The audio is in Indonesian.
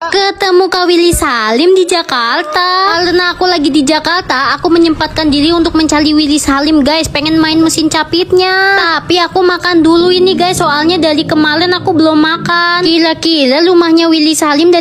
Ketemu Kak Willy Salim di Jakarta. Karena aku lagi di Jakarta, aku menyempatkan diri untuk mencari Willy Salim, guys. Pengen main mesin capitnya. Tapi aku makan dulu ini, guys. Soalnya dari kemarin aku belum makan. Kira-kira rumahnya Willy Salim dari